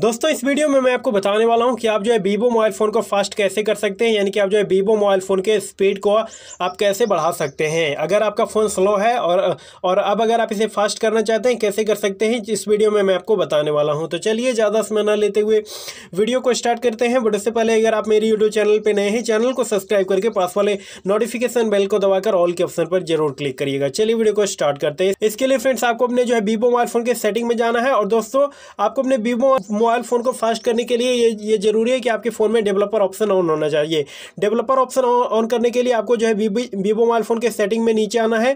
दोस्तों इस वीडियो में मैं आपको बताने वाला हूं कि आप जो है वीवो मोबाइल फ़ोन को फास्ट कैसे कर सकते हैं यानी कि आप जो है वीवो मोबाइल फ़ोन के स्पीड को आप कैसे बढ़ा सकते हैं अगर आपका फ़ोन स्लो है और और अब अगर आप इसे फास्ट करना चाहते हैं कैसे कर सकते हैं इस वीडियो में मैं आपको बताने वाला हूँ तो चलिए ज़्यादा समय न लेते हुए वीडियो को स्टार्ट करते हैं बट उससे पहले अगर आप मेरे यूट्यूब चैनल पर नए हैं चैनल को सब्सक्राइब करके पास वाले नोटिफिकेशन बेल को दबाकर ऑल के ऑप्शन पर जरूर क्लिक करिएगा चलिए वीडियो को स्टार्ट करते हैं इसके लिए फ्रेंड्स आपको अपने जो है वीवो मोबाइल फ़ोन के सेटिंग में जाना है और दोस्तों आपको अपने वीवो मोबाइल फ़ोन को फास्ट करने के लिए ये ये ज़रूरी है कि आपके फ़ोन में डेवलपर ऑप्शन ऑन होना चाहिए डेवलपर ऑप्शन ऑन करने के लिए आपको जो है वीवो मोबाइल फ़ोन के सेटिंग में नीचे आना है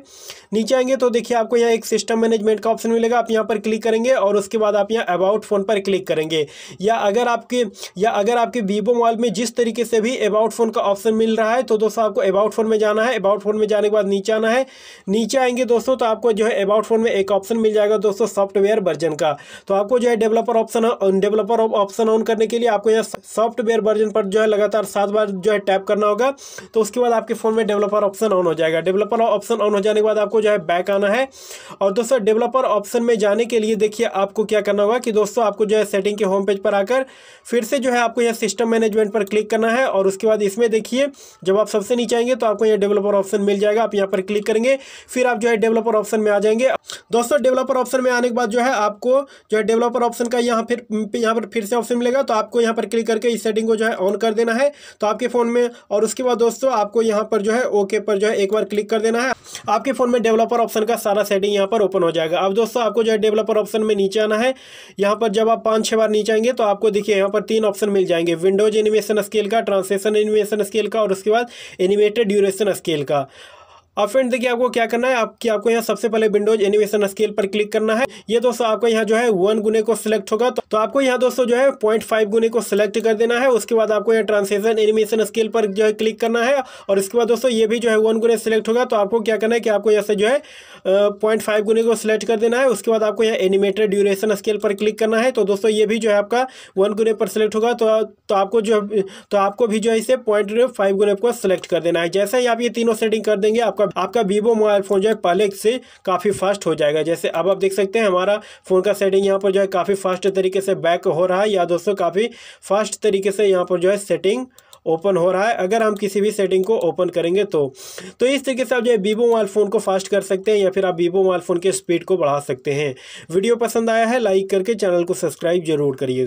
नीचे आएंगे तो देखिए आपको यहाँ एक सिस्टम मैनेजमेंट का ऑप्शन मिलेगा आप यहाँ पर क्लिक करेंगे और उसके बाद आप यहाँ अबाउट फ़ोन पर क्लिक करेंगे या अगर आपके या अगर आपके वीवो मोबाइल में जिस तरीके से भी अबाउट फ़ोन का ऑप्शन मिल रहा है तो दोस्तों आपको अबाउट फ़ोन में जाना है अबाउट फ़ोन में जाने के बाद नीचे आना है नीचे आएंगे दोस्तों तो आपको जो है अबाउट फ़ोन में एक ऑप्शन मिल जाएगा दोस्तों सॉफ्टवेयर वर्जन का तो आपको जो है developer option developer of option on करने के लिए आपको यहाँ सॉफ्टवेयर वर्जन पर जो है लगातार सात बार जो है टैप करना होगा तो उसके बाद आपके फ़ोन में डेवलपर ऑप्शन ऑन हो जाएगा डेवलपर ऑप्शन ऑन हो जाने के बाद आपको जो है बैक आना है और दोस्तों डेवलपर ऑप्शन में जाने के लिए देखिए आपको क्या करना होगा कि दोस्तों आपको जो है सेटिंग के होम पेज पर आकर फिर से जो है आपको यहाँ सिस्टम मैनेजमेंट पर क्लिक करना है और उसके बाद इसमें देखिए जब आप सबसे नीचे आएंगे तो आपको यहाँ डेवलपर ऑप्शन मिल जाएगा आप यहाँ पर क्लिक करेंगे फिर आप जो है डेवलपर ऑप्शन में आ जाएंगे दोस्तों डेवलपर ऑप्शन में आने के बाद जो है आपको जो है डेवलपर ऑप्शन का यहाँ फिर पे यहाँ पर फिर से ऑप्शन मिलेगा तो आपको यहाँ पर क्लिक करके इस सेटिंग को जो है ऑन कर देना है तो आपके फ़ोन में और उसके बाद दोस्तों आपको यहाँ पर जो है ओके पर जो है एक बार क्लिक कर देना है आपके फ़ोन में डेवलपर ऑप्शन का सारा सेटिंग यहाँ पर ओपन हो जाएगा अब दोस्तों आपको जो है डेवलपर ऑप्शन में नीचे आना है यहाँ पर जब आप पाँच छः बार नीचे आएंगे तो आपको देखिए यहाँ पर तीन ऑप्शन मिल जाएंगे विंडोज एनिमेशन स्केल का ट्रांसलेशन एनिमेशन स्केल का और उसके बाद एनिमेटेड ड्यूरेशन स्केल का अब फ्रेंड देखिए आपको क्या करना है आपकी आपको यहाँ सबसे पहले विंडोज एनिमेशन स्केल पर क्लिक करना है ये दोस्तों आपको यहाँ जो है वन गुने को सिलेक्ट होगा तो, तो आपको यहाँ दोस्तों जो है पॉइंट फाइव गुने को सिलेक्ट कर देना है उसके बाद आपको यहाँ ट्रांसलेशन एनिमेशन स्केल पर जो है क्लिक करना है और इसके बाद दोस्तों ये भी जो है वन गुने सेलेक्ट होगा तो आपको क्या करना है कि आपको यहाँ से जो है पॉइंट फाइव गुने को सिलेक्ट कर देना है उसके बाद आपको यहाँ एनिमेटेड ड्यूरेशन स्केल पर क्लिक करना है तो दोस्तों ये भी जो है आपका वन गुने पर सिलेक्ट होगा तो, तो आपको जो तो आपको भी जो है इसे पॉइंट फाइव गुने को सिलेक्ट कर देना है जैसे ही आप ये तीनों सेटिंग कर देंगे आपका आपका वीवो मोबाइल फ़ोन जो है पहले से काफ़ी फास्ट हो जाएगा जैसे अब आप देख सकते हैं हमारा फ़ोन का सेटिंग यहाँ पर जो है काफ़ी फास्ट तरीके से बैक हो रहा है या दोस्तों काफ़ी फास्ट तरीके से यहाँ पर जो है सेटिंग ओपन हो रहा है अगर हम किसी भी सेटिंग को ओपन करेंगे तो तो इस तरीके से आप जो है वीवो मोबाइल फ़ोन को फास्ट कर सकते हैं या फिर आप वीवो मोबाइल फ़ोन के स्पीड को बढ़ा सकते हैं वीडियो पसंद आया है लाइक करके चैनल को सब्सक्राइब जरूर करिएगा